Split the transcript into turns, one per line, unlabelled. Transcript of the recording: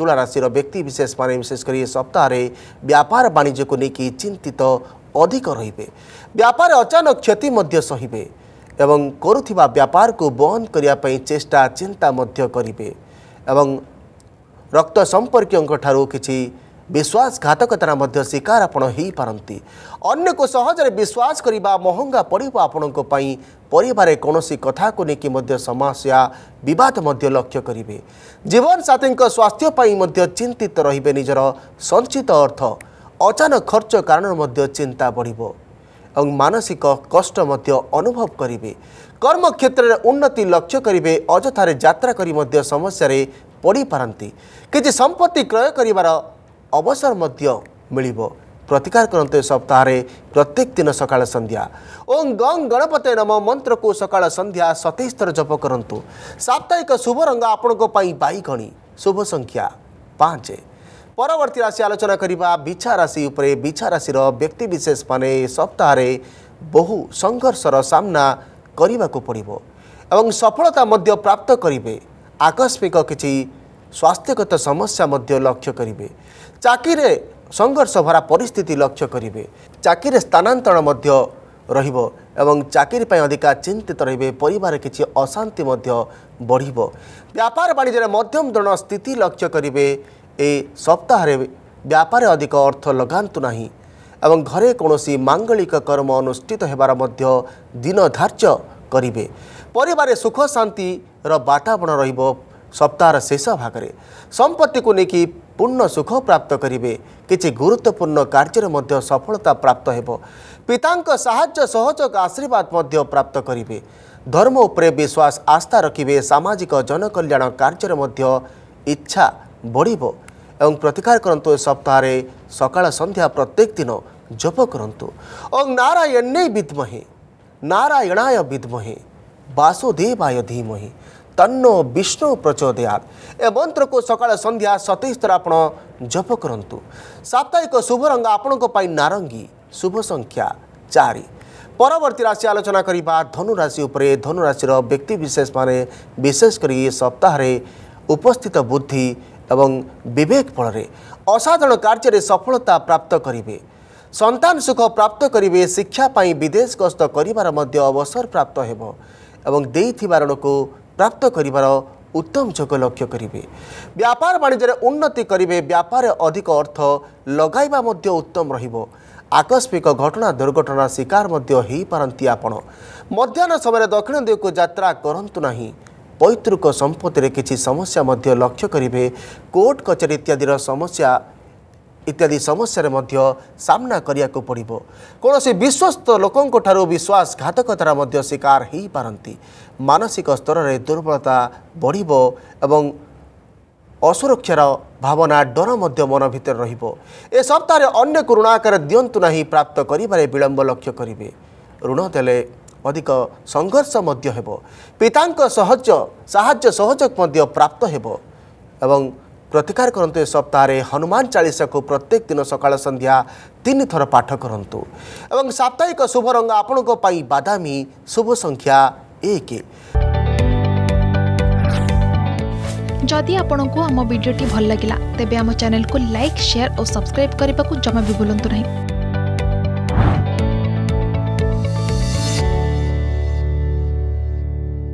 ତୁଳାରାଶିର ବ୍ୟକ୍ତିବିଶେଷମାନେ ବିଶେଷ କରି ଏ ସପ୍ତାହରେ ବ୍ୟାପାର ବାଣିଜ୍ୟକୁ ନେଇକି ଚିନ୍ତିତ ଅଧିକ ରହିବେ ବ୍ୟାପାର ଅଚାନକ କ୍ଷତି ମଧ୍ୟ ସହିବେ ଏବଂ କରୁଥିବା ବ୍ୟାପାରକୁ ବନ୍ଦ କରିବା ପାଇଁ ଚେଷ୍ଟା ଚିନ୍ତା ମଧ୍ୟ କରିବେ ଏବଂ ରକ୍ତ ସମ୍ପର୍କୀୟଙ୍କଠାରୁ କିଛି ବିଶ୍ୱାସଘାତକତାର ମଧ୍ୟ ଶିକାର ଆପଣ ହୋଇପାରନ୍ତି ଅନ୍ୟକୁ ସହଜରେ ବିଶ୍ୱାସ କରିବା ମହଙ୍ଗା ପଡ଼ିବ ଆପଣଙ୍କ ପାଇଁ ପରିବାରରେ କୌଣସି କଥାକୁ ନେଇକି ମଧ୍ୟ ସମସ୍ୟା ବିବାଦ ମଧ୍ୟ ଲକ୍ଷ୍ୟ କରିବେ ଜୀବନସାଥୀଙ୍କ ସ୍ୱାସ୍ଥ୍ୟ ପାଇଁ ମଧ୍ୟ ଚିନ୍ତିତ ରହିବେ ନିଜର ସଞ୍ଚିତ ଅର୍ଥ ଅଚାନକ ଖର୍ଚ୍ଚ କାରଣରୁ ମଧ୍ୟ ଚିନ୍ତା ବଢ଼ିବ ଏବଂ ମାନସିକ କଷ୍ଟ ମଧ୍ୟ ଅନୁଭବ କରିବେ କର୍ମକ୍ଷେତ୍ରରେ ଉନ୍ନତି ଲକ୍ଷ୍ୟ କରିବେ ଅଯଥାରେ ଯାତ୍ରା କରି ମଧ୍ୟ ସମସ୍ୟାରେ ପଡ଼ିପାରନ୍ତି କିଛି ସମ୍ପତ୍ତି କ୍ରୟ କରିବାର ଅବସର ମଧ୍ୟ ମିଳିବ ପ୍ରତିକାର କରନ୍ତୁ ଏ ସପ୍ତାହରେ ପ୍ରତ୍ୟେକ ଦିନ ସକାଳ ସନ୍ଧ୍ୟା ଓଂ ଗଙ୍ଗ ଗଣପତି ନମ ମନ୍ତ୍ରକୁ ସକାଳ ସନ୍ଧ୍ୟା ସତେଇଶ ଥର ଜପ କରନ୍ତୁ ସାପ୍ତାହିକ ଶୁଭ ରଙ୍ଗ ଆପଣଙ୍କ ପାଇଁ ବାଇଗଣୀ ଶୁଭ ସଂଖ୍ୟା ପାଞ୍ଚ ପରବର୍ତ୍ତୀ ରାଶି ଆଲୋଚନା କରିବା ବିଛା ରାଶି ଉପରେ ବିଛା ରାଶିର ବ୍ୟକ୍ତିବିଶେଷମାନେ ଏ ସପ୍ତାହରେ ବହୁ ସଂଘର୍ଷର ସାମ୍ନା କରିବାକୁ ପଡ଼ିବ ଏବଂ ସଫଳତା ମଧ୍ୟ ପ୍ରାପ୍ତ କରିବେ ଆକସ୍ମିକ କିଛି ସ୍ୱାସ୍ଥ୍ୟଗତ ସମସ୍ୟା ମଧ୍ୟ ଲକ୍ଷ୍ୟ କରିବେ ଚାକିରିରେ ସଂଘର୍ଷ ଭରା ପରିସ୍ଥିତି ଲକ୍ଷ୍ୟ କରିବେ ଚାକିରିରେ ସ୍ଥାନାନ୍ତରଣ ମଧ୍ୟ ରହିବ ଏବଂ ଚାକିରି ପାଇଁ ଅଧିକା ଚିନ୍ତିତ ରହିବେ ପରିବାରରେ କିଛି ଅଶାନ୍ତି ମଧ୍ୟ ବଢ଼ିବ ବ୍ୟାପାର ବାଣିଜ୍ୟରେ ମଧ୍ୟମ ଧରଣ ସ୍ଥିତି ଲକ୍ଷ୍ୟ କରିବେ ଏ ସପ୍ତାହରେ ବ୍ୟାପାରରେ ଅଧିକ ଅର୍ଥ ଲଗାନ୍ତୁ ନାହିଁ ଏବଂ ଘରେ କୌଣସି ମାଙ୍ଗଳିକ କର୍ମ ଅନୁଷ୍ଠିତ ହେବାର ମଧ୍ୟ ଦିନ ଧାର୍ଯ୍ୟ କରିବେ ପରିବାରରେ ସୁଖ ଶାନ୍ତିର ବାତାବରଣ ରହିବ सप्ताह शेष भाग संपत्ति को नै पूर्ण सुख प्राप्त गरे कि गुरुत्वपूर्ण कार्य सफलता प्राप्त हे पिता साय सहज आशीर्वाद प्राप्त गरे धर्म उपरे विश्वास आस्था रकमाजिक जनकल्याण कर्जर इच्छा बढी एउटा प्रतिकार कन्टु सप्ताहले सकाल सन्ध्या प्रत्येक दिन जप गरौँ अङ्ग नारायण नै विद्महे नारायणाय विद्हे वासुदेवाय धीमहे तन्नो विष्णु प्रच ए मन्त्रको सकाल सन्ध्या सतैस जप जु साप्ताहिक शुभ रङ आप नारङ्गी संख्या चारि परवर्ती राशि आलोचना धनु राशि धनु राशि व्यक्तिविशेष व्यक्ति विशेष गरी सप्ताहले उपस्थित बुद्धि एवं विवेक फलले असाधारण सफलता प्राप्त गरे संतान सुख प्राप्त गरे शिक्षाप विदेश गस्त अवसर गराप्त हो ऋणको ପ୍ରାପ୍ତ କରିବାର ଉତ୍ତମ ଯୋଗ ଲକ୍ଷ୍ୟ କରିବେ ବ୍ୟାପାର ବାଣିଜ୍ୟରେ ଉନ୍ନତି କରିବେ ବ୍ୟାପାରରେ ଅଧିକ ଅର୍ଥ ଲଗାଇବା ମଧ୍ୟ ଉତ୍ତମ ରହିବ ଆକସ୍ମିକ ଘଟଣା ଦୁର୍ଘଟଣା ଶିକାର ମଧ୍ୟ ହୋଇପାରନ୍ତି ଆପଣ ମଧ୍ୟାହ୍ନ ସମୟରେ ଦକ୍ଷିଣ ଦିଗକୁ ଯାତ୍ରା କରନ୍ତୁ ନାହିଁ ପୈତୃକ ସମ୍ପତ୍ତିରେ କିଛି ସମସ୍ୟା ମଧ୍ୟ ଲକ୍ଷ୍ୟ କରିବେ କୋର୍ଟ କଚେରୀ ଇତ୍ୟାଦିର ସମସ୍ୟା ଇତ୍ୟାଦି ସମସ୍ୟାରେ ମଧ୍ୟ ସାମ୍ନା କରିବାକୁ ପଡ଼ିବ କୌଣସି ବିଶ୍ୱସ୍ତ ଲୋକଙ୍କଠାରୁ ବିଶ୍ୱାସଘାତକତାର ମଧ୍ୟ ଶିକାର ହୋଇପାରନ୍ତି ମାନସିକ ସ୍ତରରେ ଦୁର୍ବଳତା ବଢ଼ିବ ଏବଂ ଅସୁରକ୍ଷାର ଭାବନା ଡର ମଧ୍ୟ ମନ ଭିତରେ ରହିବ ଏ ସପ୍ତାହରେ ଅନ୍ୟକୁ ଋଣ ଆକାରରେ ଦିଅନ୍ତୁ ନାହିଁ ପ୍ରାପ୍ତ କରିବାରେ ବିଳମ୍ବ ଲକ୍ଷ୍ୟ କରିବେ ଋଣ ଦେଲେ ଅଧିକ ସଂଘର୍ଷ ମଧ୍ୟ ହେବ ପିତାଙ୍କ ସହଜ ସାହାଯ୍ୟ ସହଯୋଗ ମଧ୍ୟ ପ୍ରାପ୍ତ ହେବ ଏବଂ ପ୍ରତିକାର କରନ୍ତୁ ଏ ସପ୍ତାହରେ ହନୁମାନ ଚାଳିଶାକୁ ପ୍ରତ୍ୟେକ ଦିନ ସକାଳ ସନ୍ଧ୍ୟା ତିନି ଥର ପାଠ କରନ୍ତୁ ଏବଂ ସାପ୍ତାହିକ ଶୁଭ ରଙ୍ଗ ଆପଣଙ୍କ ପାଇଁ ବାଦାମୀ ଶୁଭ ସଂଖ୍ୟା ଏକ ଯଦି ଆପଣଙ୍କୁ ଆମ ଭିଡ଼ିଓଟି ଭଲ ଲାଗିଲା ତେବେ ଆମ ଚ୍ୟାନେଲକୁ ଲାଇକ୍ ସେୟାର ଓ ସବସ୍କ୍ରାଇବ୍ କରିବାକୁ ଜମା ବି ଭୁଲନ୍ତୁ ନାହିଁ